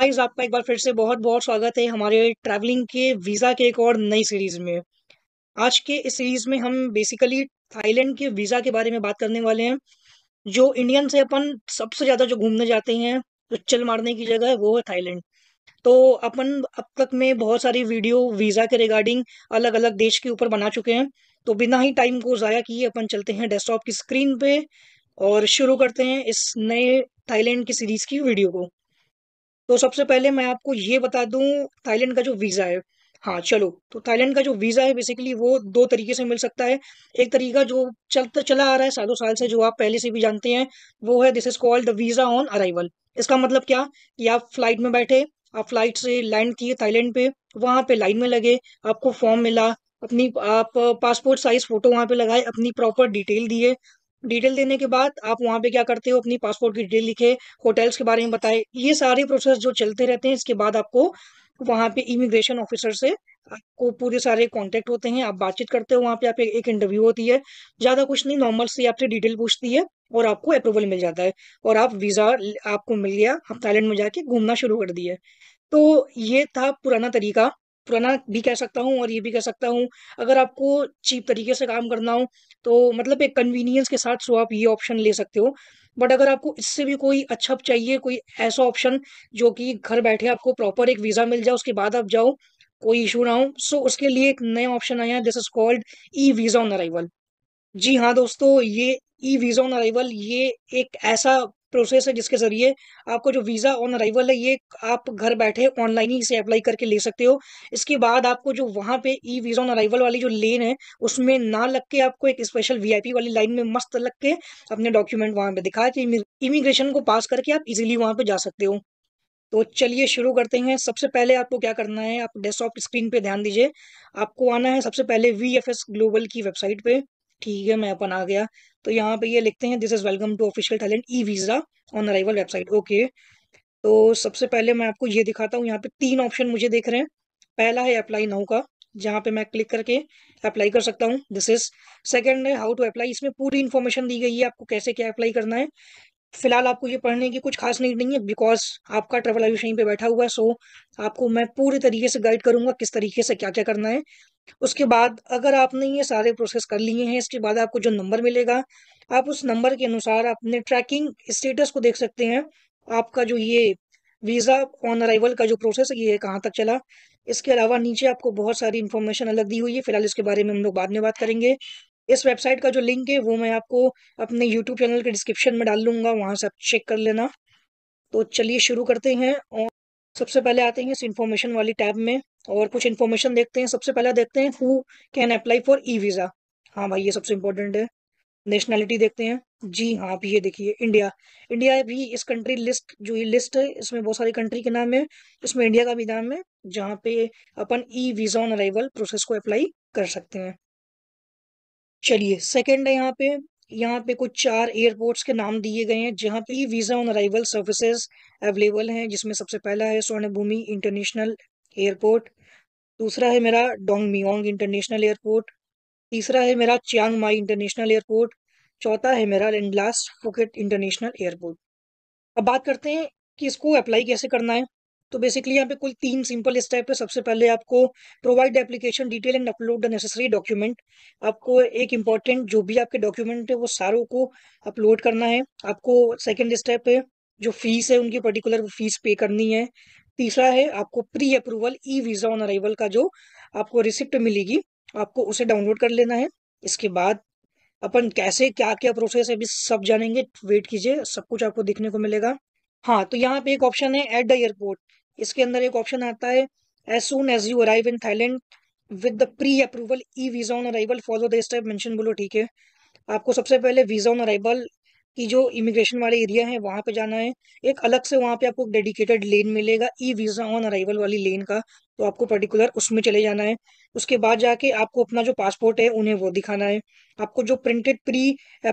Guys आपका एक बार फिर से बहुत बहुत स्वागत है हमारे ट्रैवलिंग के वीज़ा के एक और नई सीरीज़ में आज के इस सीरीज़ में हम बेसिकली थाईलैंड के वीज़ा के बारे में बात करने वाले हैं जो इंडियन से अपन सबसे ज़्यादा जो घूमने जाते हैं जो चल मारने की जगह है वो है थाईलैंड तो अपन अब तक में बहुत सारी वीडियो वीज़ा के रिगार्डिंग अलग अलग देश के ऊपर बना चुके हैं तो बिना ही टाइम को ज़ाया किए अपन चलते हैं डेस्कटॉप की स्क्रीन पे और शुरू करते हैं इस नए थाईलैंड की सीरीज़ की वीडियो को तो सबसे पहले मैं आपको ये बता दूं थाईलैंड का जो वीज़ा है हाँ चलो तो थाईलैंड का जो वीज़ा है बेसिकली वो दो तरीके से मिल सकता है एक तरीका जो चलता चला आ रहा है सालों साल से जो आप पहले से भी जानते हैं वो है this is called the visa on arrival इसका मतलब क्या कि आप फ्लाइट में बैठे आप फ्लाइट से लैंड किए थाईलैंड पे वहाँ पे लाइन में लगे आपको फॉर्म मिला अपनी आप पासपोर्ट साइज फोटो वहाँ पे लगाए अपनी प्रॉपर डिटेल दिए डिटेल देने के बाद आप वहाँ पे क्या करते हो अपनी पासपोर्ट की डिटेल लिखे होटल्स के बारे में बताए ये सारे प्रोसेस जो चलते रहते हैं इसके बाद आपको वहाँ पे इमिग्रेशन ऑफिसर से आपको पूरे सारे कांटेक्ट होते हैं आप बातचीत करते हो वहाँ पे आप एक इंटरव्यू होती है ज़्यादा कुछ नहीं नॉर्मल से आपसे डिटेल पूछती है और आपको अप्रूवल मिल जाता है और आप वीज़ा आपको मिल गया आप थाईलैंड में जाके घूमना शुरू कर दिए तो ये था पुराना तरीका पुराना भी कह सकता हूँ और ये भी कह सकता हूँ अगर आपको चीप तरीके से काम करना हो तो मतलब एक कन्वीनियंस के साथ सो आप ये ऑप्शन ले सकते हो बट अगर आपको इससे भी कोई अच्छा चाहिए कोई ऐसा ऑप्शन जो कि घर बैठे आपको प्रॉपर एक वीज़ा मिल जाए उसके बाद आप जाओ कोई इशू ना हो सो उसके लिए एक नया ऑप्शन आया है this is called e visa on arrival जी हाँ दोस्तों ये ई वीज़ा ऑन अराइवल ये एक ऐसा प्रोसेस है जिसके ज़रिए आपको जो वीज़ा ऑन अराइवल है ये आप घर बैठे ऑनलाइन ही इसे अप्लाई करके ले सकते हो इसके बाद आपको जो वहां पे ई वीज़ा ऑन अराइवल वाली जो लेन है उसमें ना लग के आपको एक स्पेशल वीआईपी वाली लाइन में मस्त लग के अपने डॉक्यूमेंट वहां पे दिखा के इमिग्रेशन को पास करके आप इजिली वहां पर जा सकते हो तो चलिए शुरू करते हैं सबसे पहले आपको क्या करना है आप डेस्कटॉप स्क्रीन पे ध्यान दीजिए आपको आना है सबसे पहले वी ग्लोबल की वेबसाइट पे ठीक है मैं अपन आ गया तो यहाँ पे ये लिखते हैं this is welcome to official Thailand e visa on arrival website okay तो सबसे पहले मैं आपको ये दिखाता हूँ यहाँ पे तीन ऑप्शन मुझे देख रहे हैं पहला है अप्लाई नाउ का जहाँ पे मैं क्लिक करके अप्लाई कर सकता हूँ दिस इज सेकेंड है हाउ टू अप्लाई इसमें पूरी इन्फॉर्मेशन दी गई है आपको कैसे क्या अप्लाई करना है फिलहाल आपको ये पढ़ने की कुछ खास नहीं नहीं है बिकॉज आपका ट्रेवल यहीं पे बैठा हुआ है सो आपको मैं पूरे तरीके से गाइड करूंगा किस तरीके से क्या क्या करना है उसके बाद अगर आपने ये सारे प्रोसेस कर लिए हैं इसके बाद आपको जो नंबर मिलेगा आप उस नंबर के अनुसार अपने ट्रैकिंग स्टेटस को देख सकते हैं आपका जो ये वीज़ा ऑन अराइवल का जो प्रोसेस है ये कहाँ तक चला इसके अलावा नीचे आपको बहुत सारी इन्फॉर्मेशन अलग दी हुई है फिलहाल इसके बारे में हम लोग बाद में बात करेंगे इस वेबसाइट का जो लिंक है वो मैं आपको अपने यूट्यूब चैनल के डिस्क्रिप्शन में डाल लूंगा वहाँ से आप चेक कर लेना तो चलिए शुरू करते हैं और सबसे पहले आते हैं इस इन्फॉर्मेशन वाली टैब में और कुछ इन्फॉर्मेशन देखते हैं सबसे पहले देखते हैं who can apply for e visa हाँ भाई ये सबसे इम्पोर्टेंट है नेशनैलिटी देखते हैं जी हाँ आप ये देखिए इंडिया इंडिया भी इस कंट्री लिस्ट जो ये लिस्ट है इसमें बहुत सारी कंट्री के नाम है इसमें इंडिया का भी नाम है जहाँ पे अपन e visa on arrival process को अप्लाई कर सकते हैं चलिए सेकेंड है यहाँ पे यहाँ पे कुछ चार एयरपोर्ट्स के नाम दिए गए हैं जहाँ पे visa on arrival services available हैं जिसमें सबसे पहला है स्वर्णभूमि इंटरनेशनल एयरपोर्ट दूसरा है मेरा डोंगमियोंग इंटरनेशनल एयरपोर्ट तीसरा है मेरा चियांग माई इंटरनेशनल एयरपोर्ट चौथा है मेरा एंड फुकेट इंटरनेशनल एयरपोर्ट अब बात करते हैं कि इसको अप्लाई कैसे करना है तो बेसिकली यहाँ पे कुल तीन सिंपल स्टेप है सबसे पहले आपको provide application detail and upload the necessary document आपको एक इंपॉर्टेंट जो भी आपके डॉक्यूमेंट है वो सारों को अपलोड करना है आपको सेकेंड स्टेप है जो फीस है उनकी पर्टिकुलर फीस पे करनी है तीसरा है आपको pre approval e visa on arrival का जो आपको रिसिप्ट मिलेगी आपको उसे डाउनलोड कर लेना है इसके बाद अपन कैसे क्या क्या प्रोसेस है अभी सब जानेंगे वेट कीजिए सब कुछ आपको देखने को मिलेगा हाँ तो यहाँ पे एक ऑप्शन है एट द एयरपोर्ट इसके अंदर एक ऑप्शन आता है as soon as you arrive in Thailand with the pre approval e visa on arrival follow the step mention बोलो ठीक है आपको सबसे पहले वीज़ा ऑन अराइवल की जो इमिग्रेशन वाले एरिया है वहां पे जाना है एक अलग से वहां पे आपको डेडिकेटेड लेन मिलेगा ई वीज़ा ऑन अराइवल वाली लेन का तो आपको पर्टिकुलर उसमें चले जाना है उसके बाद जाके आपको अपना जो पासपोर्ट है उन्हें वो दिखाना है आपको जो प्रिंटेड प्री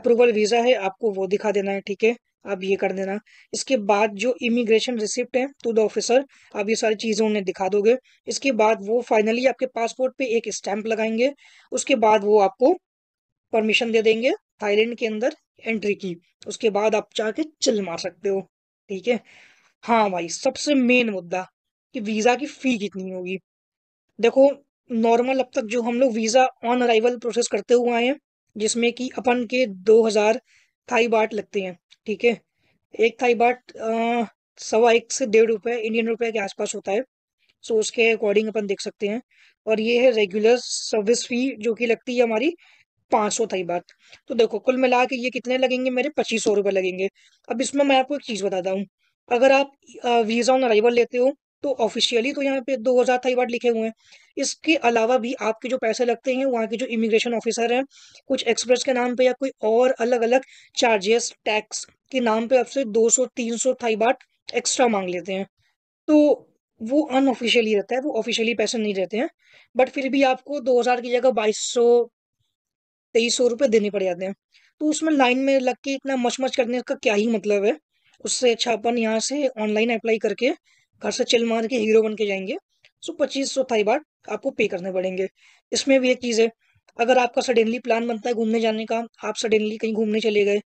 अप्रूवल वीज़ा है आपको वो दिखा देना है ठीक है आप ये कर देना इसके बाद जो इमिग्रेशन रिसिप्ट है टू द ऑफिसर आप ये सारी चीज़ें उन्हें दिखा दोगे इसके बाद वो फाइनली आपके पासपोर्ट पे एक स्टैंप लगाएंगे उसके बाद वो आपको परमिशन दे देंगे थाईलैंड के अंदर एंट्री की उसके बाद आप जाके चिल मार सकते हो ठीक है हाँ भाई सबसे मेन मुद्दा कि वीज़ा की फ़ी कितनी होगी देखो नॉर्मल अब तक जो हम लोग वीज़ा ऑन अराइवल प्रोसेस करते हुए आए हैं जिसमें कि अपन के दो हज़ार थाई बाट लगती हैं ठीक है एक थाई बाट सवा एक से डेढ़ रुपए इंडियन रुपए के आसपास होता है सो उसके अकॉर्डिंग अपन देख सकते हैं और ये है रेगुलर सर्विस फी जो कि लगती है हमारी पाँच सौ थाई बाट तो देखो कुल मिला के ये कितने लगेंगे मेरे पच्चीस सौ रुपये लगेंगे अब इसमें मैं आपको एक चीज़ बताता हूँ अगर आप वीज़ा ऑन अराइवल लेते हो तो ऑफिशियली तो यहाँ पे दो हज़ार थाई बाट लिखे हुए हैं इसके अलावा भी आपके जो पैसे लगते हैं वहाँ के जो इमिग्रेशन ऑफिसर हैं कुछ एक्सप्रेस के नाम पे या कोई और अलग अलग चार्जेस टैक्स के नाम पे आपसे 200-300 थाई बाट एक्स्ट्रा मांग लेते हैं तो वो अनऑफिशियली रहता है वो ऑफिशियली पैसे नहीं रहते हैं बट फिर भी आपको 2000 की जगह 2200 सौ रुपए देने पड़ जाते हैं तो उसमें लाइन में लग के इतना मचमच करने का क्या ही मतलब है उससे अच्छा अपन यहाँ से ऑनलाइन अप्लाई करके घर से चिल मार के हीरो बन के जाएंगे सो पच्चीस सौ थाई बाट आपको पे करने पड़ेंगे इसमें भी एक चीज़ है अगर आपका सडनली प्लान बनता है घूमने जाने का आप सडनली कहीं घूमने चले गए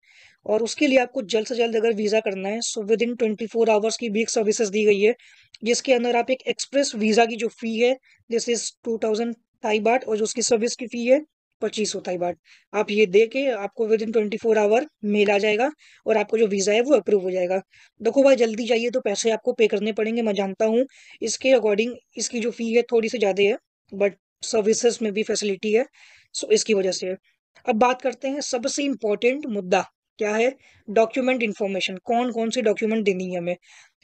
और उसके लिए आपको जल्द से जल्द अगर वीज़ा करना है so within twenty four hours की भी एक सर्विसेज दी गई है जिसके अंदर आप एक एक्सप्रेस वीज़ा की जो फ़ी है this is two thousand Thai baht और जो उसकी सर्विस की फ़ी है पच्चीस होता है बट आप ये दे के आपको within twenty four hour mail आ जाएगा और आपको जो वीज़ा है वो अप्रूव हो जाएगा देखो भाई जल्दी जाइए तो पैसे आपको पे करने पड़ेंगे मैं जानता हूँ इसके अकॉर्डिंग इसकी जो फ़ी है थोड़ी सी ज़्यादा है बट सर्विसेज में भी फैसिलिटी है सो इसकी वजह से अब बात करते हैं सबसे इम्पोर्टेंट मुद्दा क्या है डॉक्यूमेंट इन्फॉर्मेशन कौन कौन से डॉक्यूमेंट देनी है हमें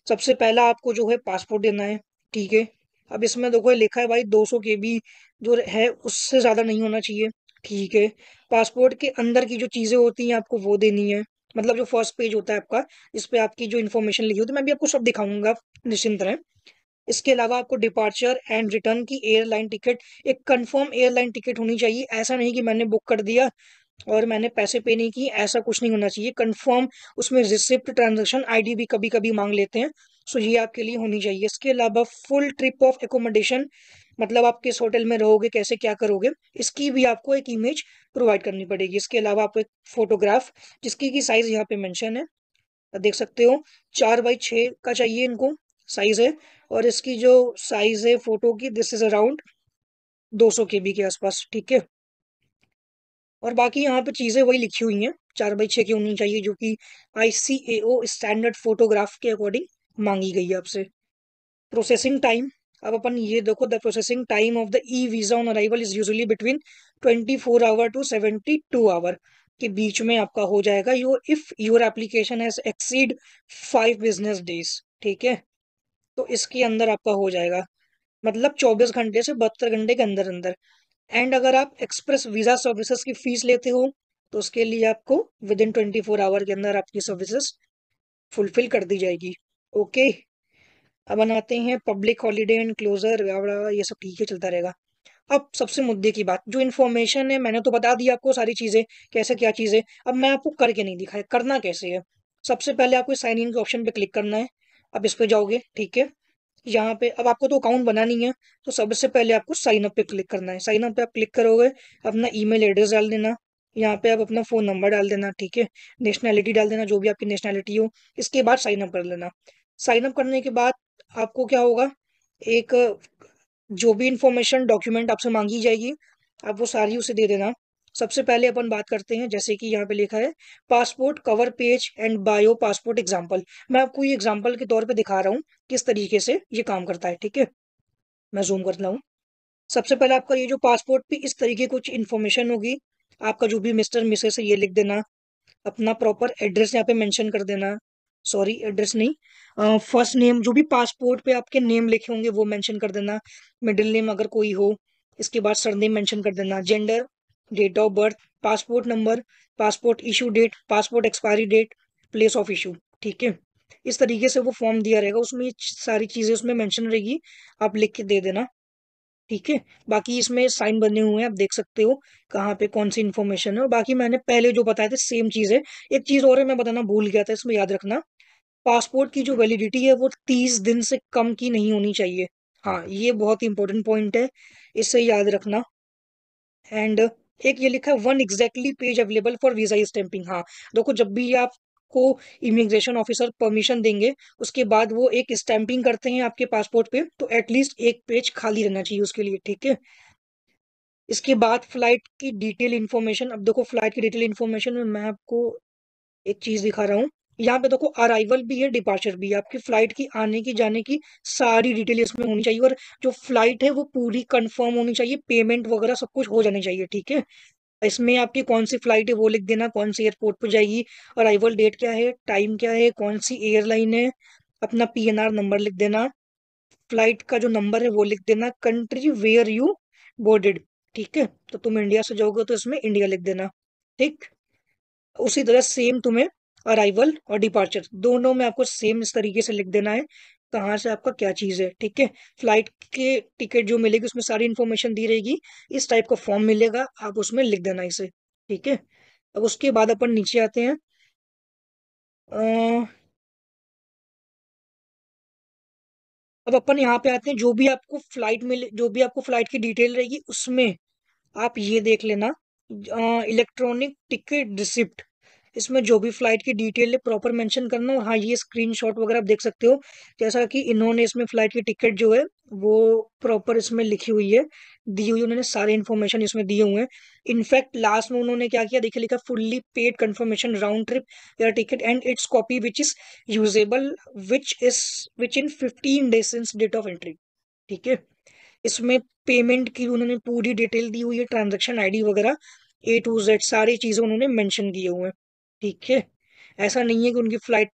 सबसे पहला आपको जो है पासपोर्ट देना है ठीक है अब इसमें देखो लिखा है भाई 200 के बी जो है उससे ज़्यादा नहीं होना चाहिए ठीक है पासपोर्ट के अंदर की जो चीज़ें होती हैं आपको वो देनी है मतलब जो फर्स्ट पेज होता है आपका इस पर आपकी जो इन्फॉर्मेशन लिखी होती है मैं भी आपको सब दिखाऊंगा निश्चिंत रहें इसके अलावा आपको डिपार्चर एंड रिटर्न की एयरलाइन टिकट एक कंफर्म एयरलाइन टिकट होनी चाहिए ऐसा नहीं कि मैंने बुक कर दिया और मैंने पैसे पे नहीं किए ऐसा कुछ नहीं होना चाहिए कंफर्म उसमें रिसिप्ट ट्रांजेक्शन आईडी भी कभी कभी मांग लेते हैं सो ये आपके लिए होनी चाहिए इसके अलावा फुल ट्रिप ऑफ एकोमोडेशन मतलब आप किस होटल में रहोगे कैसे क्या करोगे इसकी भी आपको एक इमेज प्रोवाइड करनी पड़ेगी इसके अलावा आपको एक फोटोग्राफ जिसकी की साइज़ यहाँ पे मेंशन है देख सकते हो चार बाई छ का चाहिए इनको साइज़ है और इसकी जो साइज़ है फ़ोटो की दिस इज़ अराउंड दो सौ के बी के आसपास ठीक है और बाकी यहाँ पे चीज़ें वही लिखी हुई हैं चार बाई छ की होनी चाहिए जो कि I C A O standard photograph के अकॉर्डिंग मांगी गई है आपसे प्रोसेसिंग टाइम अब अपन ये देखो the processing time of the e visa on arrival is usually between twenty four hour to seventy two hour के बीच में आपका हो जाएगा you if your application has exceed five business days ठीक है तो इसके अंदर आपका हो जाएगा मतलब 24 घंटे से बहत्तर घंटे के अंदर अंदर एंड अगर आप एक्सप्रेस वीज़ा सर्विसेज की फ़ीस लेते हो तो उसके लिए आपको within twenty four hour के अंदर आपकी सर्विसेज फुलफिल कर दी जाएगी ओके okay? बनाते हैं पब्लिक हॉलीडे एंड क्लोजर ये सब ठीक है चलता रहेगा अब सबसे मुद्दे की बात जो इन्फॉर्मेशन है मैंने तो बता दी आपको सारी चीज़ें कैसे क्या चीजें अब मैं आपको करके नहीं दिखाया करना कैसे है सबसे पहले आपको साइन इन के ऑप्शन पे क्लिक करना है अब इस पर जाओगे ठीक है यहाँ पे अब आपको तो अकाउंट बनानी है तो सबसे पहले आपको साइन अप पे क्लिक करना है साइन अप पे आप क्लिक करोगे अपना ई एड्रेस डाल देना यहाँ पे आप अपना फ़ोन नंबर डाल देना ठीक है नेशनैलिटी डाल देना जो भी आपकी नेशनैलिटी हो इसके बाद साइन अप कर लेना साइन अप करने के बाद आपको क्या होगा एक जो भी इंफॉर्मेशन डॉक्यूमेंट आपसे मांगी जाएगी आप वो सारी उसे दे देना सबसे पहले अपन बात करते हैं जैसे कि यहाँ पे लिखा है passport cover page and bio passport example मैं आपको ये एग्जाम्पल के तौर पे दिखा रहा हूँ किस तरीके से ये काम करता है ठीक है मैं जूम करता हूँ सबसे पहले आपका ये जो पासपोर्ट पे इस तरीके कुछ इन्फॉर्मेशन होगी आपका जो भी मिस्टर मिसेस है ये लिख देना अपना प्रॉपर एड्रेस यहाँ पे मैंशन कर देना सॉरी एड्रेस नहीं फर्स्ट नेम जो भी पासपोर्ट पे आपके नेम लिखे होंगे वो मेंशन कर देना मिडिल नेम अगर कोई हो इसके बाद सरनेम मेंशन कर देना gender date of birth passport number passport issue date passport expiry date place of issue ठीक है इस तरीके से वो फॉर्म दिया रहेगा उसमें सारी चीज़ें उसमें मेंशन रहेगी आप लिख के दे देना ठीक है बाकी इसमें साइन बने हुए हैं आप देख सकते हो कहाँ पे कौन सी इन्फॉर्मेशन है और बाकी मैंने पहले जो बताया था सेम चीज़ है एक चीज़ और है मैं बताना भूल गया था इसमें याद रखना पासपोर्ट की जो वैलिडिटी है वो तीस दिन से कम की नहीं होनी चाहिए हाँ ये बहुत इंपॉर्टेंट पॉइंट है इसे याद रखना एंड एक ये लिखा है one exactly page available for visa stamping हाँ देखो जब भी आप आपको इमिग्रेशन ऑफिसर परमिशन देंगे उसके बाद वो एक स्टैंपिंग करते हैं आपके पासपोर्ट पे तो एटलीस्ट एक पेज खाली रहना चाहिए उसके लिए ठीक है इसके बाद फ्लाइट की डिटेल इन्फॉर्मेशन अब देखो फ्लाइट की डिटेल इन्फॉर्मेशन में मैं आपको एक चीज़ दिखा रहा हूँ यहाँ पे देखो अराइवल भी है डिपार्चर भी है आपकी फ्लाइट की आने की जाने की सारी डिटेल इसमें होनी चाहिए और जो फ्लाइट है वो पूरी कंफर्म होनी चाहिए पेमेंट वगैरह सब कुछ हो जाना चाहिए ठीक है इसमें आपकी कौन सी फ्लाइट है वो लिख देना कौन सी एयरपोर्ट पर जाएगी अराइवल डेट क्या है टाइम क्या है कौन सी एयरलाइन है अपना पीएनआर नंबर लिख देना फ्लाइट का जो नंबर है वो लिख देना कंट्री वेयर यू बोर्डेड ठीक है तो तुम इंडिया से जाओगे तो इसमें इंडिया लिख देना ठीक उसी तरह सेम तुम्हें अराइवल और डिपार्चर दोनों में आपको सेम इस तरीके से लिख देना है कहाँ से आपका क्या चीज़ है ठीक है फ्लाइट के टिकट जो मिलेगी उसमें सारी इन्फॉर्मेशन दी रहेगी इस टाइप का फॉर्म मिलेगा आप उसमें लिख देना इसे ठीक है अब उसके बाद अपन नीचे आते हैं आ, अब अपन यहाँ पे आते हैं जो भी आपको फ्लाइट मिले जो भी आपको फ्लाइट की डिटेल रहेगी उसमें आप ये देख लेना इलेक्ट्रॉनिक टिकट रिसिप्ट इसमें जो भी फ्लाइट की डिटेल है प्रॉपर मेंशन करना और हाँ ये स्क्रीनशॉट वगैरह आप देख सकते हो जैसा कि इन्होंने इसमें फ़्लाइट की टिकट जो है वो प्रॉपर इसमें लिखी हुई है दी हुई उन्होंने सारे इन्फॉर्मेशन इसमें दिए हुए हैं इनफैक्ट लास्ट में उन्होंने क्या किया देखिए लिखा fully paid confirmation round trip या ticket and it's copy which is usable which is which in fifteen days since date of entry ठीक है इसमें पेमेंट की उन्होंने पूरी डिटेल दी हुई है ट्रांजेक्शन आईडी वगैरह ए टू जेड सारी चीज़ें उन्होंने मेंशन किए हुए हैं ठीक है ऐसा नहीं है कि उनकी फ्लाइट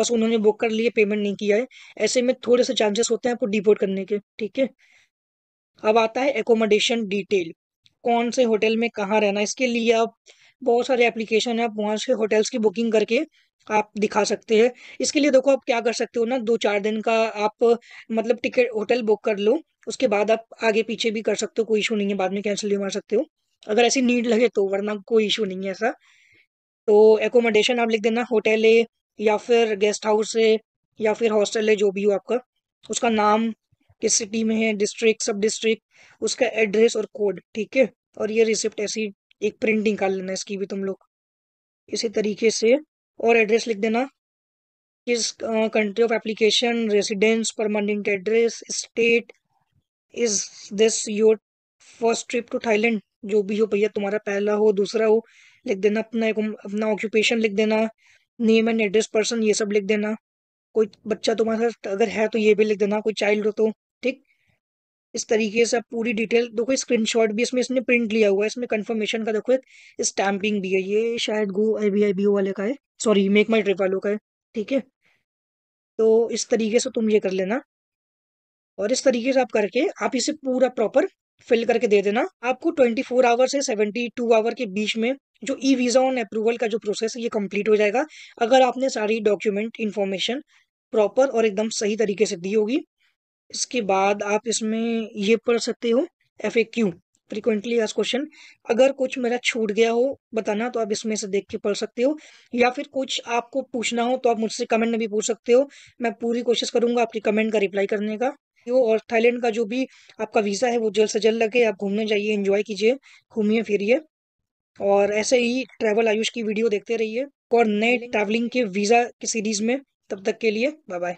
बस उन्होंने बुक कर लिए पेमेंट नहीं किया है ऐसे में थोड़े से चांसेस होते हैं आपको डिपोर्ट करने के ठीक है अब आता है एकोमोडेशन डिटेल कौन से होटल में कहाँ रहना इसके लिए आप बहुत सारे एप्लीकेशन है आप वहाँ से होटल्स की बुकिंग करके आप दिखा सकते हैं इसके लिए देखो आप क्या कर सकते हो ना दो चार दिन का आप मतलब टिकट होटल बुक कर लो उसके बाद आप आगे पीछे भी कर सकते हो कोई इशू नहीं है बाद में कैंसिल भी मार सकते हो अगर ऐसी नीड लगे तो वरना कोई इशू नहीं है ऐसा तो एकोमोडेशन आप लिख देना होटल है या फिर गेस्ट हाउस है या फिर हॉस्टल है जो भी हो आपका उसका नाम किस सिटी में है डिस्ट्रिक्ट सब डिस्ट्रिक्ट उसका एड्रेस और कोड ठीक है और ये रिसिप्ट ऐसी एक प्रिंटिंग कर लेना इसकी भी तुम लोग इसी तरीके से और एड्रेस लिख देना किस country of application residence permanent address state is this your first trip to Thailand जो भी हो भैया तुम्हारा पहला हो दूसरा हो लिख देना अपना एक अपना ऑक्यूपेशन लिख देना नेम एंड एड्रेस पर्सन ये सब लिख देना कोई बच्चा तुम्हारे साथ अगर है तो ये भी लिख देना कोई चाइल्ड हो तो ठीक इस तरीके से पूरी डिटेल देखो स्क्रीनशॉट भी इसमें इसने प्रिंट लिया हुआ है इसमें कंफर्मेशन का देखो एक स्टैंपिंग भी है ये शायद गो आई बी आई बी ओ वाले का है सॉरी मेक माई ट्रिप वालों का है ठीक है तो इस तरीके से तुम ये कर लेना और इस तरीके से आप करके आप इसे पूरा प्रॉपर फिल करके दे देना आपको 24 फोर आवर से 72 आवर के बीच में जो ई वीज़ा ऑन अप्रूवल का जो प्रोसेस है ये कंप्लीट हो जाएगा अगर आपने सारी डॉक्यूमेंट इन्फॉर्मेशन प्रॉपर और एकदम सही तरीके से दी होगी इसके बाद आप इसमें ये पढ़ सकते हो एफ ए क्यू फ्रिक्वेंटली आज क्वेश्चन अगर कुछ मेरा छूट गया हो बताना तो आप इसमें से देख के पढ़ सकते हो या फिर कुछ आपको पूछना हो तो आप मुझसे कमेंट में भी पूछ सकते हो मैं पूरी कोशिश करूंगा आपकी कमेंट का रिप्लाई करने का हो और थाईलैंड का जो भी आपका वीज़ा है वो जल्द से जल्द लगे आप घूमने जाइए एंजॉय कीजिए घूमिए फिरिए और ऐसे ही ट्रैवल आयुष की वीडियो देखते रहिए और नए ट्रैवलिंग के वीज़ा की सीरीज़ में तब तक के लिए बाय बाय